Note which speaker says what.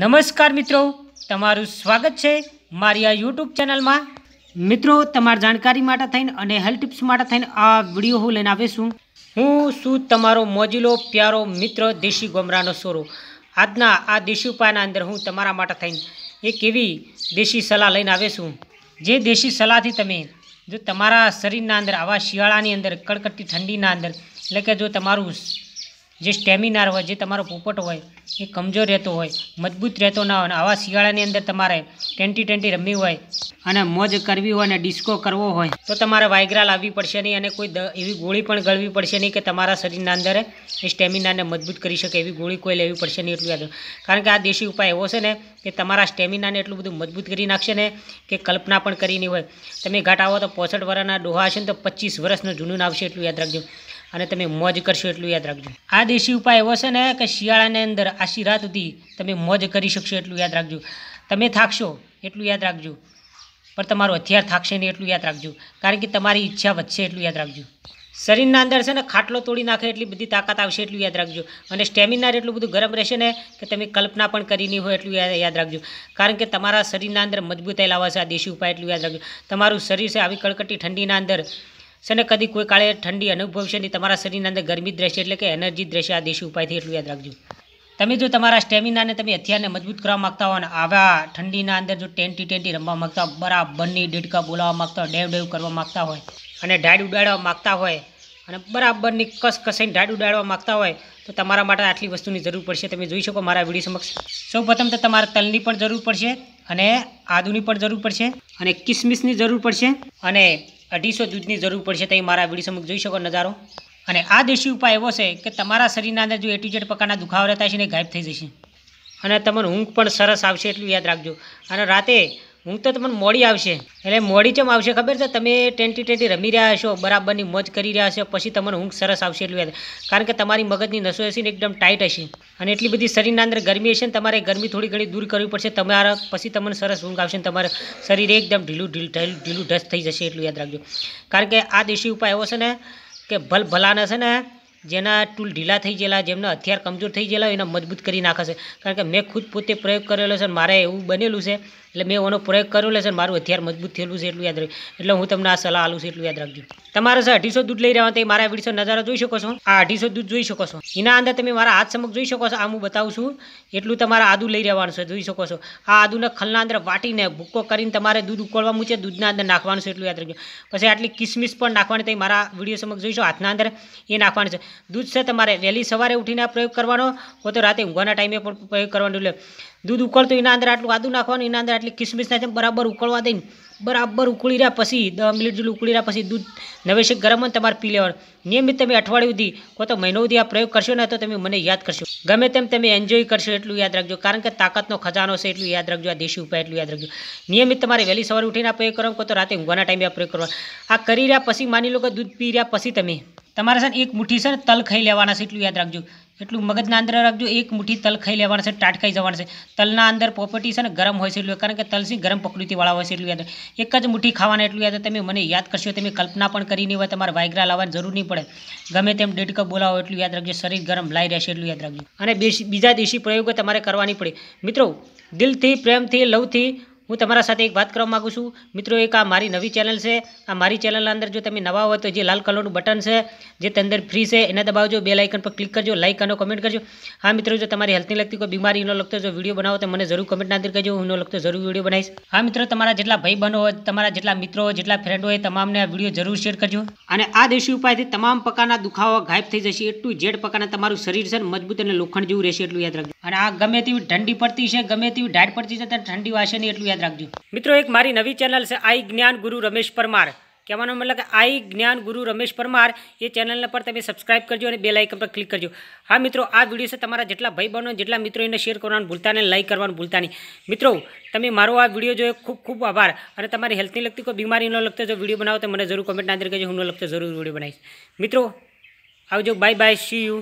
Speaker 1: નમસ્કાર મિત્રો તમારું સ્વાગત છે મારી આ યુટ્યુબ ચેનલમાં મિત્રો તમારી જાણકારી માટે થઈને અને હેલ્થ ટિપ્સ માટે થઈને આ વિડીયો હું લઈને આવીશું હું શું તમારો મોજીલો પ્યારો મિત્ર દેશી ગોમરાનો સોરો આજના આ દેશી ઉપાયના અંદર હું તમારા માટે થઈને એક એવી દેશી સલાહ લઈને આવીશું જે દેશી સલાહથી તમે જો તમારા શરીરના અંદર આવા શિયાળાની અંદર કડકડતી ઠંડીના અંદર એટલે કે જો તમારું જે સ્ટેમિનાર હોય જે તમારો પોપટ હોય એ કમજોર રહેતો હોય મજબૂત રહેતો ના હોય અને આવા શિયાળાની અંદર તમારે ટેન્ટી ટેન્ટી રમવી હોય અને મોજ કરવી હોય અને ડિસ્કો કરવો હોય તો તમારે વાયગ્રા લાવવી પડશે નહીં અને કોઈ એવી ગોળી પણ ગળવી પડશે નહીં કે તમારા શરીરના અંદર એ સ્ટેમિનાને મજબૂત કરી શકે એવી ગોળી કોઈ લેવી પડશે નહીં એટલું યાદ કારણ કે આ દેશી ઉપાય એવો છે ને કે તમારા સ્ટેમિનાને એટલું બધું મજબૂત કરી નાખશે ને કે કલ્પના પણ કરી નહીં હોય તમે ઘાટા આવો તો પોસઠ વર્ષના ડોહા હશે ને તો પચીસ વર્ષનું જૂનું આવશે એટલું યાદ રાખજો અને તમે મોજ કરશો એટલું યાદ રાખજો આ દેશી ઉપાય એવો છે ને કે શિયાળાની અંદર આશી રાત સુધી તમે મોજ કરી શકશો એટલું યાદ રાખજો તમે થાકશો એટલું યાદ રાખજો પણ તમારું હથિયાર થાકશે ને એટલું યાદ રાખજો કારણ કે તમારી ઈચ્છા વધશે એટલું યાદ રાખજો શરીરના અંદર છે ને ખાટલો તોડી નાખે એટલી બધી તાકાત આવશે એટલું યાદ રાખજો અને સ્ટેમિનાર એટલું બધું ગરમ રહેશે ને કે તમે કલ્પના પણ કરી નહીં હોય એટલું યાદ રાખજો કારણ કે તમારા શરીરના અંદર મજબૂતાઈ લાવવા છે આ દેશી ઉપાય એટલું યાદ રાખજો તમારું શરીર છે આવી કડકટી ઠંડીના અંદર છે ને કદી કોઈ કાળે ઠંડી અનુભવશે નહીં તમારા શરીરની અંદર ગરમી જ રહેશે એટલે કે એનર્જી જ રહેશે આ દેશી ઉપાયથી એટલું યાદ રાખજો તમે જો તમારા સ્ટેમિનાને તમે હથિયારને મજબૂત કરવા માગતા હો અને આવા ઠંડીના અંદર જો ટેન્ટી ટેન્ટી રમવા માગતા હો બરાબરની ડેડકા બોલાવવા માગતા હોય ડેવ ડેવ કરવા માગતા હોય અને ઢાડ ઉડાડવા માગતા હોય અને બરાબરની કસ કસાઈને ઢાડ ઉડાડવા માગતા હોય તો તમારા માટે આટલી વસ્તુની જરૂર પડશે તમે જોઈ શકો મારા વિડીયો સમક્ષ સૌપ્રથમ તો તમારે તલની પણ જરૂર પડશે અને આદુની પણ જરૂર પડશે અને કિસમિસની જરૂર પડશે અને અઢીસો દૂધની જરૂર પડશે તમે મારા વિડીયો સમક્ષ જોઈ શકો નજારો અને આ દેશી ઉપાય એવો છે કે તમારા શરીરના અંદર જો એટુજેટ પ્રકારના દુખાવા રહેતા છે ને ગાયબ થઈ જશે અને તમારું ઊંઘ પણ સરસ આવશે એટલું યાદ રાખજો અને રાતે હું તો તમને મોડી આવશે એટલે મોડી ચમ આવશે ખબર છે તમે ટેન્ટી ટેન્ટી રમી રહ્યા છો બરાબરની મોજ કરી રહ્યા છો પછી તમને ઊંઘ સરસ આવશે એટલું યાદ કારણ કે તમારી મગજની નસો હશે ને એકદમ ટાઈટ હશે અને એટલી બધી શરીરના અંદર ગરમી હશે ને તમારે ગરમી થોડી ઘણી દૂર કરવી પડશે તમારા પછી તમને સરસ ઊંઘ આવશે ને તમારું શરીર એકદમ ઢીલું ઢીલું ઢીલું ઢસ થઈ જશે એટલું યાદ રાખજો કારણ કે આ દેશી ઉપાય એવો છે ને કે ભલ ભલાના છે ને જેના ટૂલ ઢીલા થઈ ગયેલા જેમના હથિયાર કમજોર થઈ ગયેલા એને મજબૂત કરી નાખશે કારણ કે મેં ખુદ પોતે પ્રયોગ કરેલો છે મારે એવું બનેલું છે એટલે મેં એનો પ્રયોગ કરેલો છે મારું હથિયાર મજબૂત થયેલું છે એટલું યાદ રાખ્યું એટલે હું તમને આ સલાહ આલું છું એટલું યાદ રાખજો તમારે જે અઢીસો દૂધ લઈ રહ્યા તે મારા વિડીયો નજારો જોઈ શકો છો આ અઢીસો દૂધ જોઈ શકો છો એના અંદર તમે મારા હાથ સમક્ષ જોઈ શકો છો આ હું બતાવું છું એટલું તમારે આદુ લઈ રહેવાનું છે જોઈ શકો છો આ આદુને ખલના અંદર વાટીને ભૂકો કરીને તમારે દૂધ ઉકળવાનું છે દૂધના અંદર નાખવાનું છે એટલું યાદ રાખજો પછી આટલી કિસમિસ પણ નાખવાની તમે મારા વિડીયો સમક્ષ જોઈશો હાથના અંદર એ નાખવાનું છે દૂધ છે તમારે વહેલી સવારે ઉઠીને પ્રયોગ કરવાનો કો તો રાતે ઊંઘવાના ટાઈમે પણ પ્રયોગ કરવાનો એટલે દૂધ ઉકળતું એના અંદર આટલું આદુ નાખવાનું એના અંદર આટલી કિસમિસ નાખે બરાબર ઉકળવા દઈને બરાબર ઉકળી રહ્યા પછી દસ મિનિટ જેટલું ઉકળી રહ્યા પછી દૂધ નવેશક ગરમ અને તમારે પી લેવાનું નિયમિત તમે અઠવાડિયું સુધી કો તો મહિનો સુધી આ પ્રયોગ કરશો ને તો તમે મને યાદ કરશો ગમે તેમ તમે એન્જોય કરશો એટલું યાદ રાખજો કારણ કે તાકાતનો ખજાનો છે એટલું યાદ રાખજો આ દેશી ઉપાય એટલું યાદ રાખજો નિયમિત તમારે વહેલી સવારે ઉઠીને પ્રયોગ કરો કો તો રાતે ઊંઘવાના ટાઈમે આ પ્રયોગ કરવા આ કરી રહ્યા પછી માની લો કે દૂધ પી રહ્યા પછી તમે તમારે છે એક મુઠ્ઠી છે તલ ખાઈ લેવાના છે એટલું યાદ રાખજો એટલું મગજના અંદર રાખજો એક મુઠ્ઠી તલ ખાઈ લેવાનું છે ટાટકાઈ જવાનું છે તલના અંદર પ્રોપર્ટી છે ને ગરમ હોય છે એટલું કારણ કે તલસી ગરમ પ્રકૃતિવાળા હોય છે એટલું યાદ એક જ મુઠ્ઠી ખાવાના એટલું યાદ તમે મને યાદ કરશો તમે કલ્પના પણ કરી નહીં હોય તમારે વાયગ્રા લાવવાની જરૂર નહીં પડે ગમે તેમ ડેઢ કપ બોલાવો એટલું યાદ રાખજો શરીર ગરમ લાઈ રહેશે એટલું યાદ રાખજો અને બીજા દેશી પ્રયોગો તમારે કરવાની પડે મિત્રો દિલથી પ્રેમથી લવથી હું તમારા સાથે એક વાત કરવા માગું છું મિત્રો એક આ મારી નવી ચેનલ છે આ મારી ચેનલના અંદર જો તમે નવા હોય તો જે લાલ કલરનું બટન છે જે તે અંદર ફ્રી છે એને દબાવજો બે લાઇકન પર ક્લિક કરજો લાઇક અને કમેન્ટ કરજો હા મિત્રો જો તમારી હેલ્થની લગતી કોઈ બીમારીનો લગતો જો વિડીયો બનાવો તો મને જરૂર કમેન્ટના અંદર કહેજો હું લગતો જરૂર વિડીયો બનાવીશ હા મિત્રો તમારા જેટલા ભાઈ બહેનો હોય તમારા જેટલા મિત્રો જેટલા ફ્રેન્ડ હોય તમામને આ વિડીયો જરૂર શેર કરજો અને આ દેશી ઉપાયથી તમામ પ્રકારના દુખાવા ગાયબ થઈ જશે એટલું જેડ પ્રકારના તમારું શરીર છે મજબૂત અને લોખંડ જેવું રહેશે એટલું યાદ રાખજો અને આ ગમે તેવી ઠંડી પડતી છે ગમે તેવી ઢાઢ પડતી છે ત્યારે ઠંડી વાસે નહીં એટલું યાદ રાખજો મિત્રો એક મારી નવી ચેનલ છે આઈ જ્ઞાન ગુરુ રમેશ પરમાર કેમનો મતલબ કે આઈ જ્ઞાન ગુરુ રમેશ પરમાર એ ચેનલ ને પર તમે સબ્સ્ક્રાઇબ કરજો અને બેલ આઇકન પર ક્લિક કરજો હા મિત્રો આ વિડિયો સે તમારા જેટલા ભાઈ બહેનો જેટલા મિત્રો એને શેર કરવાનું ભૂલતા ન ને લાઈક કરવાનું ભૂલતા ન મિત્રો તમે મારું આ વિડિયો જોયે ખૂબ ખૂબ આભાર અને તમારી હેલ્થ ની લક્તિ કોઈ બીમારી નો લક્તિ જો વિડિયો બનાવો તો મને જરૂર કમેન્ટ ના દેજો કે જો તમને લક્તિ જરૂર વિડિયો બનાઈ મિત્રો આવજો બાય બાય સી યુ